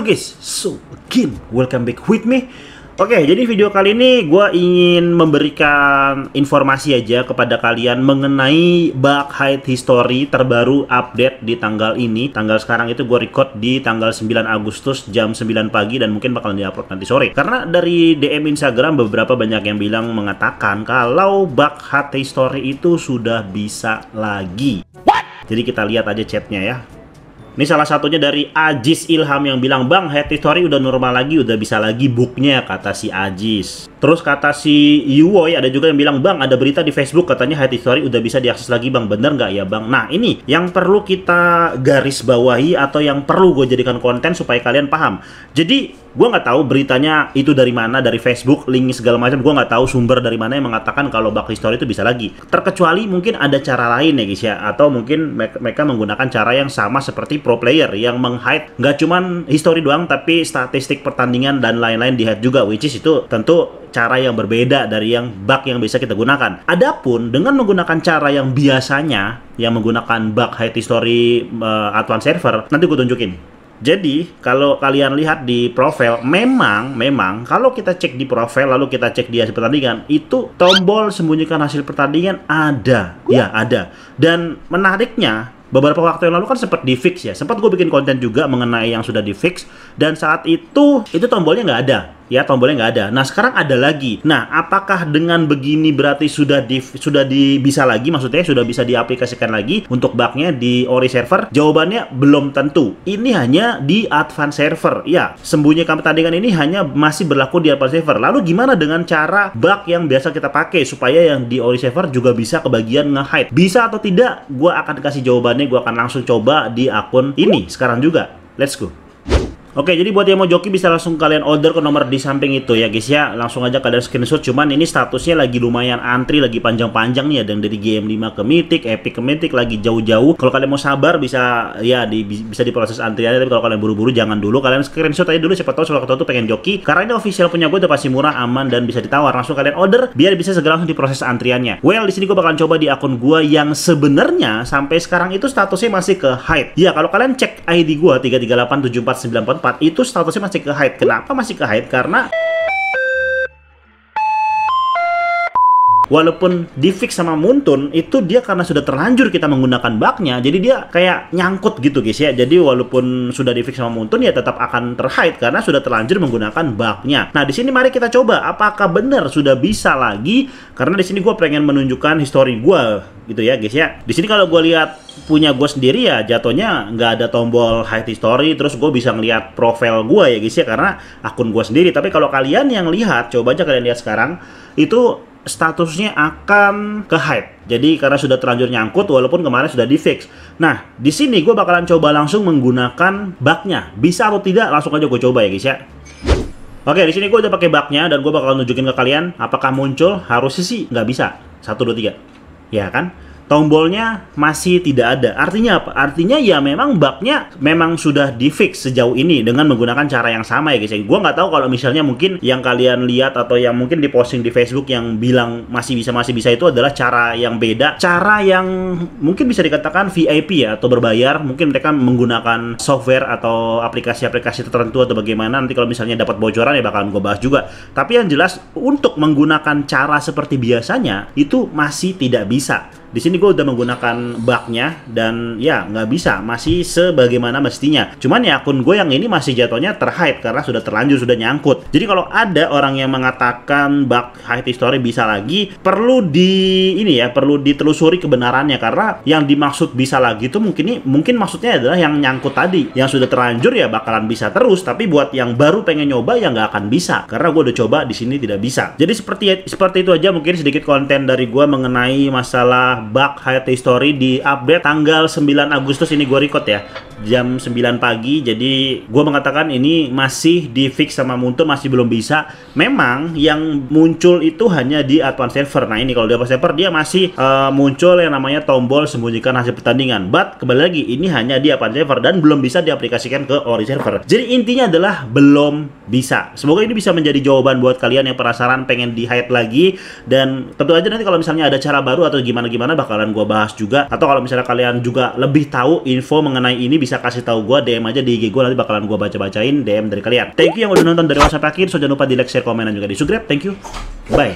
Halo guys, so again, welcome back with me Oke, okay, jadi video kali ini gue ingin memberikan informasi aja kepada kalian mengenai bug hide history terbaru update di tanggal ini. Tanggal sekarang itu gue record di tanggal 9 Agustus jam 9 pagi dan mungkin bakalan diupload nanti sore. Karena dari DM Instagram beberapa banyak yang bilang mengatakan kalau bug hide history itu sudah bisa lagi. What? Jadi kita lihat aja chatnya ya. Ini salah satunya dari Ajis Ilham yang bilang, Bang, head story udah normal lagi, udah bisa lagi booknya, kata si Ajis. Terus kata si Yuwoy ada juga yang bilang bang ada berita di Facebook katanya High History udah bisa diakses lagi bang bener nggak ya bang? Nah ini yang perlu kita garis bawahi atau yang perlu gue jadikan konten supaya kalian paham. Jadi gue nggak tahu beritanya itu dari mana dari Facebook link segala macam gue nggak tahu sumber dari mana yang mengatakan kalau bug history itu bisa lagi terkecuali mungkin ada cara lain ya guys ya atau mungkin mereka menggunakan cara yang sama seperti pro player yang menghide nggak cuman history doang tapi statistik pertandingan dan lain-lain dihide juga which is itu tentu cara yang berbeda dari yang bug yang biasa kita gunakan. Adapun dengan menggunakan cara yang biasanya yang menggunakan bug high history uh, eh, advanced server, nanti gue tunjukin. Jadi, kalau kalian lihat di profil, memang, memang, kalau kita cek di profil, lalu kita cek di hasil pertandingan, itu tombol sembunyikan hasil pertandingan ada. Ya, ada. Dan menariknya, beberapa waktu yang lalu kan sempat di fix ya sempat gue bikin konten juga mengenai yang sudah di fix dan saat itu itu tombolnya nggak ada ya tombolnya nggak ada. Nah sekarang ada lagi. Nah apakah dengan begini berarti sudah di, sudah di, bisa lagi maksudnya sudah bisa diaplikasikan lagi untuk bugnya di Ori server? Jawabannya belum tentu. Ini hanya di advanced server. Ya sembunyi pertandingan ini hanya masih berlaku di advanced server. Lalu gimana dengan cara bug yang biasa kita pakai supaya yang di Ori server juga bisa kebagian nge-hide? Bisa atau tidak? Gue akan kasih jawabannya. Gue akan langsung coba di akun ini sekarang juga. Let's go. Oke, jadi buat yang mau joki bisa langsung kalian order ke nomor di samping itu ya guys ya. Langsung aja kalian screenshot. Cuman ini statusnya lagi lumayan antri, lagi panjang-panjang nih ya. Dan dari GM5 ke Mythic, Epic ke Mythic, lagi jauh-jauh. Kalau kalian mau sabar bisa ya di, bisa diproses antriannya. Tapi kalau kalian buru-buru jangan dulu. Kalian screenshot aja dulu siapa tahu suara tuh pengen joki. Karena ini official punya gue udah pasti murah, aman, dan bisa ditawar. Langsung kalian order biar bisa segera langsung diproses antriannya. Well, di sini gue bakalan coba di akun gue yang sebenarnya sampai sekarang itu statusnya masih ke hide. Ya, kalau kalian cek ID gue 3387494 4 itu statusnya masih ke hide. Kenapa masih ke hide? Karena walaupun di fix sama Muntun itu dia karena sudah terlanjur kita menggunakan baknya jadi dia kayak nyangkut gitu guys ya jadi walaupun sudah di fix sama Muntun ya tetap akan terhide karena sudah terlanjur menggunakan baknya nah di sini mari kita coba apakah benar sudah bisa lagi karena di sini gue pengen menunjukkan histori gue gitu ya guys ya di sini kalau gue lihat punya gue sendiri ya jatuhnya nggak ada tombol hide history terus gue bisa ngelihat profil gue ya guys ya karena akun gue sendiri tapi kalau kalian yang lihat coba aja kalian lihat sekarang itu statusnya akan ke hide jadi karena sudah terlanjur nyangkut walaupun kemarin sudah di fix nah di sini gue bakalan coba langsung menggunakan bugnya bisa atau tidak langsung aja gue coba ya guys ya Oke, di sini gue udah pakai bugnya dan gue bakalan nunjukin ke kalian apakah muncul harus sih nggak bisa. Satu dua tiga, ya kan? tombolnya masih tidak ada. Artinya apa? Artinya ya memang bugnya memang sudah di fix sejauh ini dengan menggunakan cara yang sama ya guys. Gue nggak tahu kalau misalnya mungkin yang kalian lihat atau yang mungkin diposting di Facebook yang bilang masih bisa masih bisa itu adalah cara yang beda, cara yang mungkin bisa dikatakan VIP ya atau berbayar. Mungkin mereka menggunakan software atau aplikasi-aplikasi tertentu atau bagaimana. Nanti kalau misalnya dapat bocoran ya bakalan gue bahas juga. Tapi yang jelas untuk menggunakan cara seperti biasanya itu masih tidak bisa. Di sini gue udah menggunakan baknya dan ya nggak bisa, masih sebagaimana mestinya. Cuman ya akun gue yang ini masih jatuhnya terhide karena sudah terlanjur, sudah nyangkut. Jadi kalau ada orang yang mengatakan bug hide history bisa lagi, perlu di ini ya, perlu ditelusuri kebenarannya karena yang dimaksud bisa lagi itu mungkin ini mungkin maksudnya adalah yang nyangkut tadi, yang sudah terlanjur ya bakalan bisa terus, tapi buat yang baru pengen nyoba ya nggak akan bisa karena gue udah coba di sini tidak bisa. Jadi seperti seperti itu aja mungkin sedikit konten dari gue mengenai masalah bug Hayate Story di update tanggal 9 Agustus ini gue record ya jam 9 pagi jadi gue mengatakan ini masih di fix sama Muntur masih belum bisa memang yang muncul itu hanya di advance server nah ini kalau di advance server dia masih uh, muncul yang namanya tombol sembunyikan hasil pertandingan but kembali lagi ini hanya di advance server dan belum bisa diaplikasikan ke ori server jadi intinya adalah belum bisa semoga ini bisa menjadi jawaban buat kalian yang penasaran pengen di hide lagi dan tentu aja nanti kalau misalnya ada cara baru atau gimana-gimana bakalan gue bahas juga atau kalau misalnya kalian juga lebih tahu info mengenai ini bisa bisa kasih tahu gue DM aja di IG gue nanti bakalan gue baca-bacain DM dari kalian. Thank you yang udah nonton dari awal sampai akhir. So jangan lupa di like, share, komen dan juga di subscribe. Thank you. Bye.